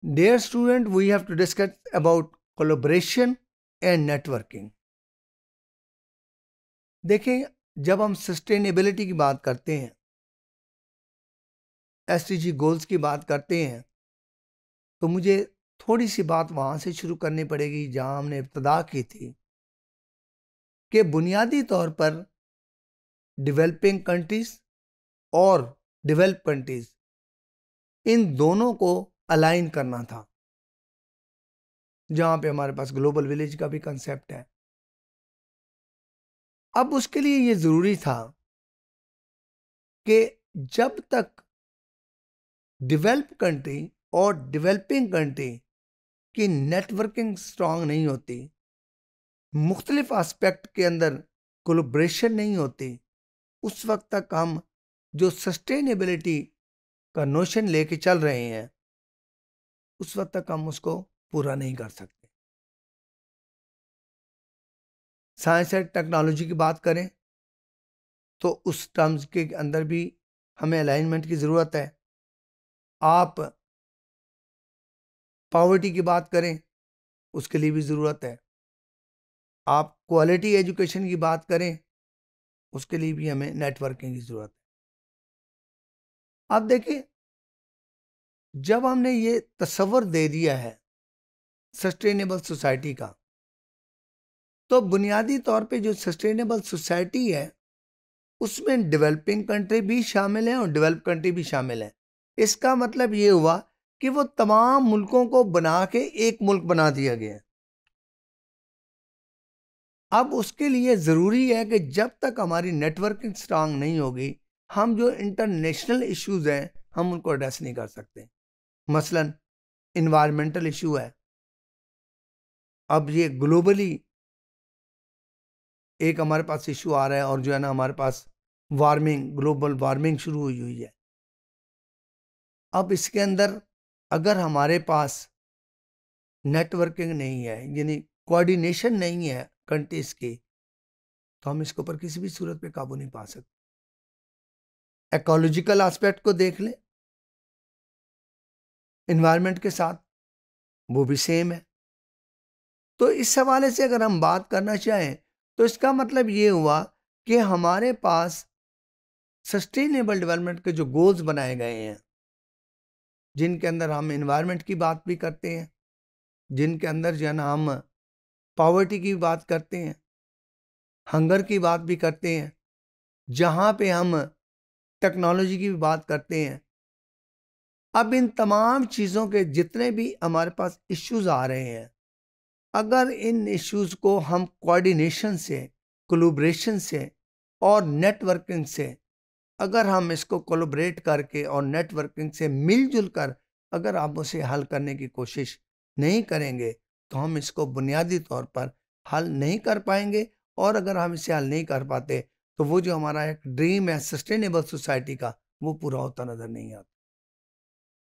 Dear student, we have to discuss about collaboration and networking देखें जब हम sustainability की बात करते हैं एस गोल्स की बात करते हैं तो मुझे थोड़ी सी बात वहाँ से शुरू करनी पड़ेगी जहाँ हमने इब्तदा की थी कि बुनियादी तौर पर डेवलपिंग कंट्रीज़ और डेवलप कंट्रीज़ इन दोनों को अलाइन करना था जहां पे हमारे पास ग्लोबल विलेज का भी कंसेप्ट है अब उसके लिए ये जरूरी था कि जब तक डेवलप कंट्री और डेवलपिंग कंट्री की नेटवर्किंग स्ट्रांग नहीं होती मुख्तलिफ आस्पेक्ट के अंदर कोलोब्रेशन नहीं होती उस वक्त तक हम जो सस्टेनेबिलिटी का नोशन लेके चल रहे हैं उस वक्त तक हम उसको पूरा नहीं कर सकते साइंस एंड टेक्नोलॉजी की बात करें तो उस टर्म्स के अंदर भी हमें अलाइनमेंट की ज़रूरत है आप पावर्टी की बात करें उसके लिए भी ज़रूरत है आप क्वालिटी एजुकेशन की बात करें उसके लिए भी हमें नेटवर्किंग की ज़रूरत है आप देखिए जब हमने ये तस्वर दे दिया है सस्टेनेबल सोसाइटी का तो बुनियादी तौर पे जो सस्टेनेबल सोसाइटी है उसमें डेवलपिंग कंट्री भी शामिल हैं और डेवलप कंट्री भी शामिल हैं इसका मतलब ये हुआ कि वो तमाम मुल्कों को बना के एक मुल्क बना दिया गया अब उसके लिए ज़रूरी है कि जब तक हमारी नेटवर्किंग स्ट्रांग नहीं होगी हम जो इंटरनेशनल इश्यूज़ हैं हम उनको एड्रेस नहीं कर सकते मसलन इन्वायरमेंटल इशू है अब ये ग्लोबली एक हमारे पास इशू आ रहा है और जो है ना हमारे पास वार्मिंग ग्लोबल वार्मिंग शुरू हुई हुई है अब इसके अंदर अगर हमारे पास नेटवर्किंग नहीं है यानी कोऑर्डिनेशन नहीं है कंट्रीज की तो हम इसके ऊपर किसी भी सूरत पे काबू नहीं पा सकते एकोलॉजिकल एस्पेक्ट को देख लें इन्वायरमेंट के साथ वो भी सेम है तो इस हवाले से अगर हम बात करना चाहें तो इसका मतलब ये हुआ कि हमारे पास सस्टेनेबल डेवलपमेंट के जो गोल्स बनाए गए हैं जिनके अंदर हम इन्वायरमेंट की बात भी करते हैं जिनके अंदर जो है ना हम पावर्टी की बात करते हैं हंगर की बात भी करते हैं जहाँ पे हम टेक्नोलॉजी की भी बात करते हैं अब इन तमाम चीज़ों के जितने भी हमारे पास इश्यूज आ रहे हैं अगर इन इश्यूज को हम कोऑर्डिनेशन से कोलोब्रेशन से और नेटवर्किंग से अगर हम इसको कोलोब्रेट करके और नेटवर्किंग से मिलजुल कर अगर आप उसे हल करने की कोशिश नहीं करेंगे तो हम इसको बुनियादी तौर पर हल नहीं कर पाएंगे और अगर हम इसे हल नहीं कर पाते तो वो जो हमारा एक ड्रीम है सस्टेनेबल सोसाइटी का वो पूरा होता नज़र नहीं आता